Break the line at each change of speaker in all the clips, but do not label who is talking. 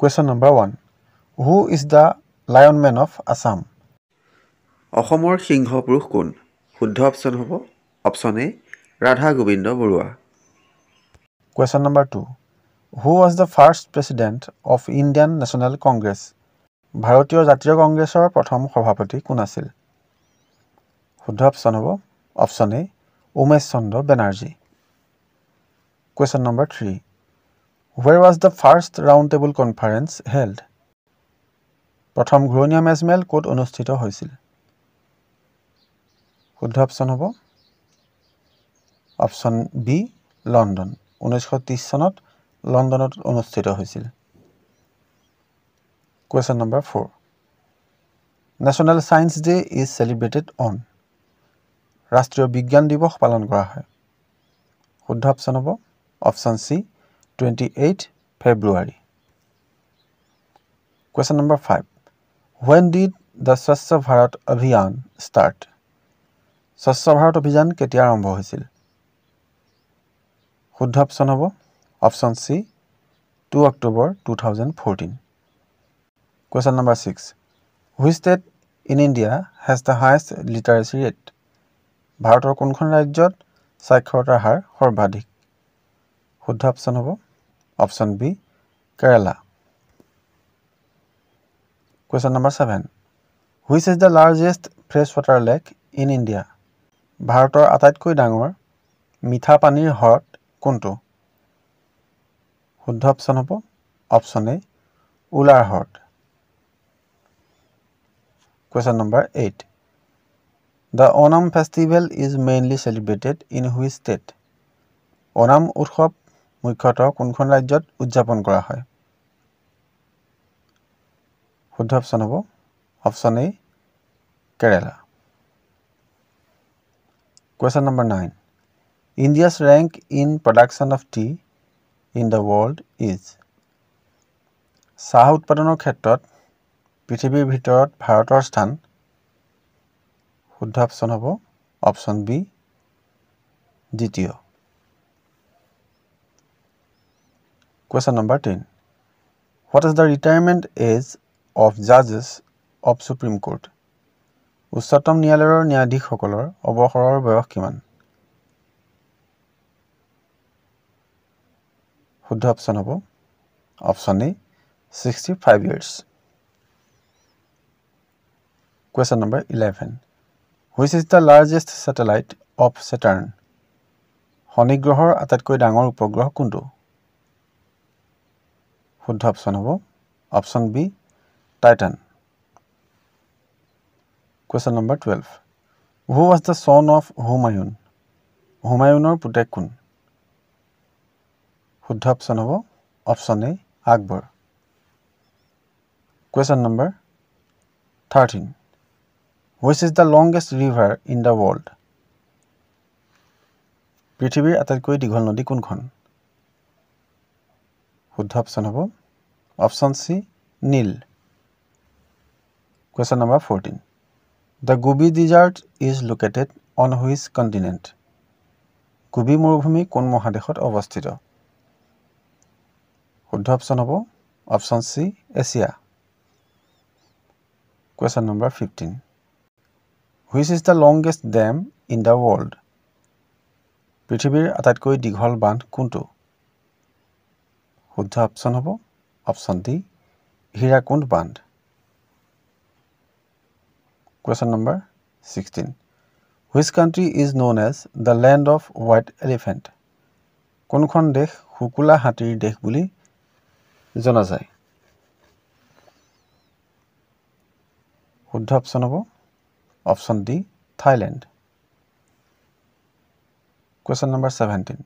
Question number one who is the lion man of Assam অসমৰ সিংহ পুৰুষ কোন শুদ্ধ অপশ্যন হ'ব option A Radha Gobinda Baruah question number two who was the first president of Indian National Congress ভাৰতীয় জাতীয় কংগ্ৰেছৰ প্ৰথম সভাপতি কোন আছিল শুদ্ধ অপশ্যন হ'ব option A Umesh Chandra Banerjee question number three Where was the first round table conference held? প্ৰথম ঘূৰণীয়া মেজমেল ক'ত অনুষ্ঠিত হৈছিল শুদ্ধ অপশ্যন হ'ব অপশ্যন বি লণ্ডন ঊনৈছশ ত্ৰিছ চনত লণ্ডনত অনুষ্ঠিত হৈছিল question number four national science day is celebrated on ৰাষ্ট্ৰীয় বিজ্ঞান দিৱস পালন কৰা হয় শুদ্ধ অপশ্যন হ'ব option C 28 February. Question number 5. When did the Swachh Bharat Abhiyan start? Swachh Bharat Abhiyan ketiya arambho hoisil? Shuddha option hobo option C 2 October 2014. Question number 6. Which state in India has the highest literacy rate? ভাৰতৰ কোনখন ৰাজ্যত স্বাক্ষৰতাৰ হাৰ সৰ্বাধিক শুদ্ধ option হ'ব option B Kerala question number seven which is the largest fresh water lake in India ভাৰতৰ আটাইতকৈ ডাঙৰ মিঠা পানীৰ হ্ৰদ কোনটো শুদ্ধ অপশ্যন হ'ব অপশ্যন এ উলাৰ হ্ৰদ question number eight the Onam festival is mainly celebrated in which state Onam উৎসৱ মুখ্যতঃ কোনখন ৰাজ্যত উদযাপন কৰা হয় শুদ্ধ অপশ্যন হ'ব option A Kerala question number nine India's rank in production of tea in the world is চাহ উৎপাদনৰ ক্ষেত্ৰত পৃথিৱীৰ ভিতৰত ভাৰতৰ স্থান শুদ্ধ অপশ্যন হ'ব অপশ্যন বি দ্বিতীয় Question number 10. What is the retirement age of judges of Supreme Court? উচ্চতম ন্যায়ালয়ৰ ন্যায়াধীশসকলৰ অৱসৰৰ বয়স কিমান শুদ্ধ অপশ্যন হ'ব option A sixty five years question number eleven which is the largest satellite of Saturn শনিগ্ৰহৰ আটাইতকৈ ডাঙৰ উপগ্ৰহ কোনটো শুদ্ধ অপশ্যন হ'ব option B Titan question number twelve who was the son of Humayun হুমায়ুনৰ পুতেক কোন শুদ্ধ অপশ্যন হ'ব option A Akbar question number thirteen which is the longest river in the world পৃথিৱীৰ আটাইতকৈ দীঘল নদী কোনখন শুদ্ধ অপশ্যন হ'ব option C Neel question number fourteen the Gobi desert is located on which continent Gobi মৰুভূমি কোন মহাদেশত অৱস্থিত শুদ্ধ অপশ্যন হ'ব option C Asia question number fifteen which is the longest dam in the world পৃথিৱীৰ আটাইতকৈ দীঘল বান্ধ কোনটো শুদ্ধ অপশ্যন হ'ব অপশ্যন ডি হীৰাকুণ্ড বান্ধ question number sixteen which country is known as the land of white elephant কোনখন দেশ শুকুলা হাতীৰ দেশ বুলি জনা যায় শুদ্ধ অপশ্যন হ'ব option D Thailand question number seventeen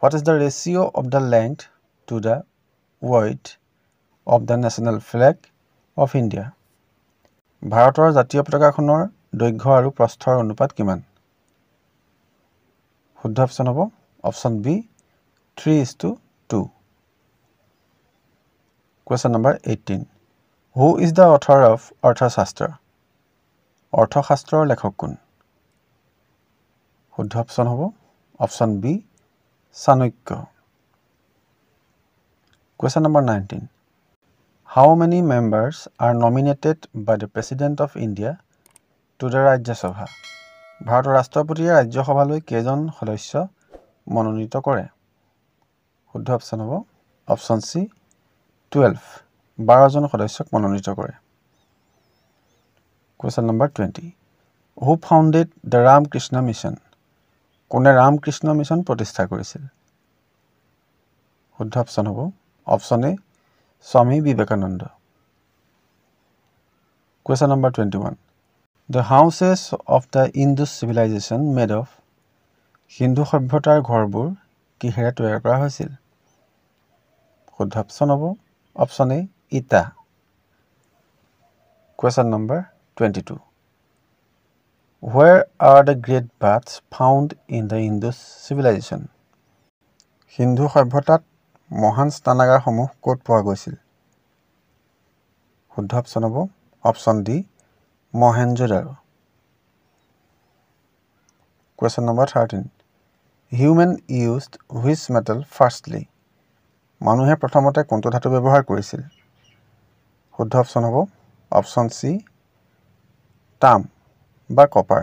what is the ratio' of the length to the white of the national flag of India. ভাৰতৰ জাতীয় পতাকাখনৰ দৈৰ্ঘ্য আৰু প্ৰস্থৰ অনুপাত কিমান শুদ্ধ অপশ্যন হ'ব option B three is to two question number eighteen who is the author of Arthashastra অৰ্থশাস্ত্ৰৰ লেখক কোন শুদ্ধ অপশ্যন হ'ব option B Chanakya Question number 19. How many members are nominated by the President of India to the Rajya Sabha? ভাৰতৰ ৰাষ্ট্ৰপতিয়ে ৰাজ্যসভালৈ কেইজন সদস্য মনোনীত কৰে শুদ্ধ অপশ্যন হ'ব অপশ্যন চি টুৱেল্ভ বাৰজন সদস্যক মনোনীত কৰে question number twenty who founded the Ram Krishna mission কোনে ৰাম কৃষ্ণ মিছন প্ৰতিষ্ঠা কৰিছিল শুদ্ধ অপশ্যন হ'ব option A Swami Vivekananda question number twenty one the houses of the Indus civilization made of Sindhu সভ্যতাৰ ঘৰবোৰ কিহেৰে তৈয়াৰ কৰা হৈছিল শুদ্ধ অপশ্যন হ'ব অপশ্যন এ ইটা question number twenty two where are the great baths found in the Indus civilization Sindhu সভ্যতাত মহান স্নানাগাৰসমূহ ক'ত পোৱা গৈছিল শুদ্ধ অপশ্যন হ'ব option D Mohenjodaro question number thirteen human used which metal firstly মানুহে প্ৰথমতে কোনটো ধাতু ব্যৱহাৰ কৰিছিল শুদ্ধ অপশ্যন হ'ব অপশ্যন চি টাম বা copper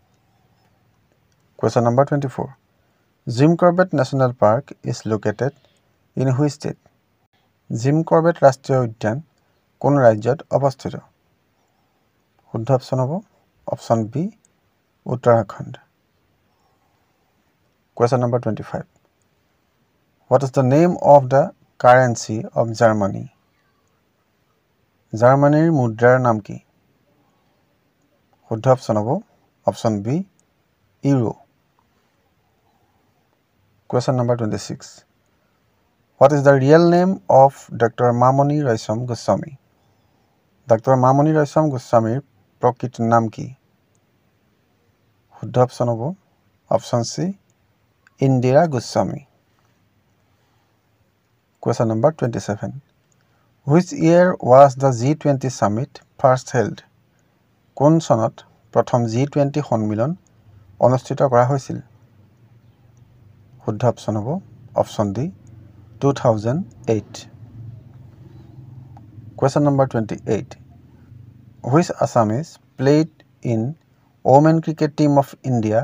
question number twenty four Jim Corbett national park is located in which state Jim Corbett ৰাষ্ট্ৰীয় উদ্যান কোন ৰাজ্যত অৱস্থিত শুদ্ধ অপশ্যন হ'ব option B Uttarakhand question number twenty five what is the name of the currency of Germany জাৰ্মানীৰ মুদ্ৰাৰ নাম কি শুদ্ধ অপশ্যন হ'ব option B euro question number twenty six what is the real name of doctor Mamoni Raisom Goswami doctor Mamoni Raisom গোস্বামীৰ প্ৰকৃত নাম কি শুদ্ধ অপশ্যন হ'ব option C Indira Goswami question number twenty seven which year was the G twenty summit first held কোন চনত প্ৰথম G twenty সন্মিলন অনুষ্ঠিত কৰা হৈছিল শুদ্ধ অপশ্যন হ'ব option D 2008 question number 28 which assamese played in women cricket team of india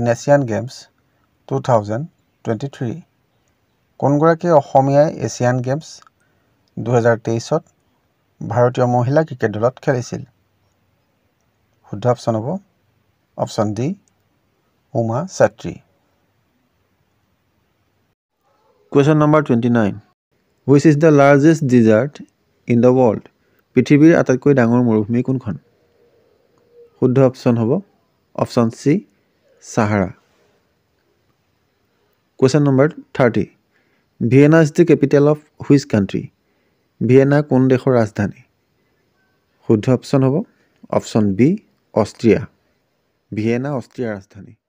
in asian games 2023 কোনগৰাকী অসমীয়াই এছিয়ান গেমছ দুহেজাৰ তেইছত ভাৰতীয় মহিলা ক্ৰিকেট দলত খেলিছিল শুদ্ধ অপশ্যন হ'ব option D Uma Chetry question number twenty nine which is the largest desert in the world পৃথিৱীৰ আটাইতকৈ ডাঙৰ মৰুভূমি কোনখন শুদ্ধ অপশ্যন হ'ব option C Sahara question number thirty Vienna is the capital of which country Vienna কোন দেশৰ ৰাজধানী শুদ্ধ অপশ্যন হ'ব অপশ্যন বি অষ্ট্ৰিয়া ভিয়েনা অষ্ট্ৰিয়াৰ ৰাজধানী